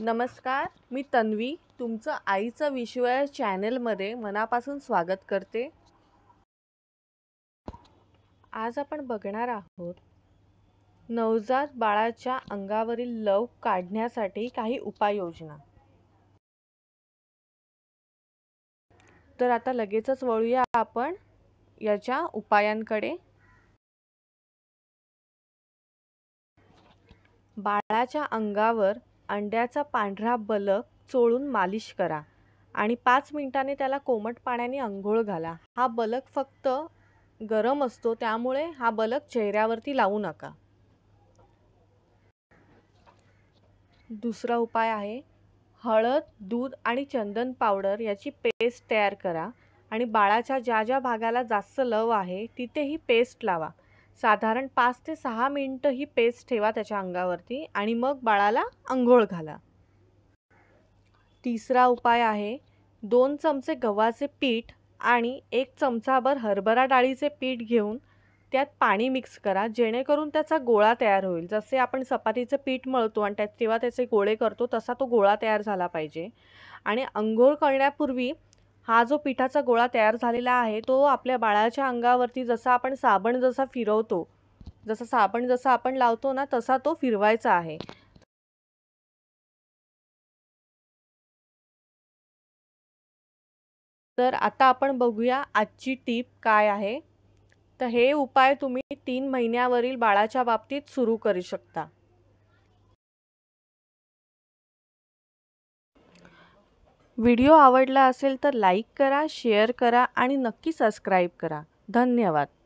नमस्कार मी तन्वी तुमचं आईचं विश्व चॅनेल मध्ये मनापासून स्वागत करते आज आपण बघणार आहोत नवजात बाळाच्या अंगावरील लव काढण्यासाठी काही उपाययोजना तर आता लगेचच वळूया आपण याच्या उपायांकडे बाळाच्या अंगावर अंड्याचा पांढरा बलक चोळून मालिश करा आणि पाच मिनिटाने त्याला कोमट पाण्याने अंघोळ घाला हा बलक फक्त गरम असतो त्यामुळे हा बलक चेहऱ्यावरती लावू नका दुसरा उपाय आहे हळद दूध आणि चंदन पावडर याची पेस्ट तयार करा आणि बाळाच्या ज्या ज्या भागाला जास्त लव आहे तिथे ही पेस्ट लावा साधारण पाच ते सहा मिनटं ही पेस्ट ठेवा त्याच्या अंगावरती आणि मग बाळाला अंघोळ घाला तिसरा उपाय आहे दोन चमचे गव्हाचे पीठ आणि एक चमचाभर हरभरा डाळीचे पीठ घेऊन त्यात पाणी मिक्स करा जेणेकरून त्याचा गोळा तयार होईल जसे आपण चपातीचं पीठ मळतो आणि त्यात तेव्हा त्याचे गोळे करतो तसा तो गोळा तयार झाला पाहिजे आणि अंघोळ करण्यापूर्वी हा जो पिठाचा गोळा तयार झालेला आहे तो आपल्या बाळाच्या अंगावरती जसा आपण साबण जसा फिरवतो जसा साबण जसा आपण लावतो ना तसा तो फिरवायचा आहे तर आता आपण बघूया आजची टीप काय आहे तर हे उपाय तुम्ही तीन महिन्यावरील बाळाच्या बाबतीत सुरू करू शकता व्हिडिओ आवडला असेल तर लाईक करा शेअर करा आणि नक्की सबस्क्राईब करा धन्यवाद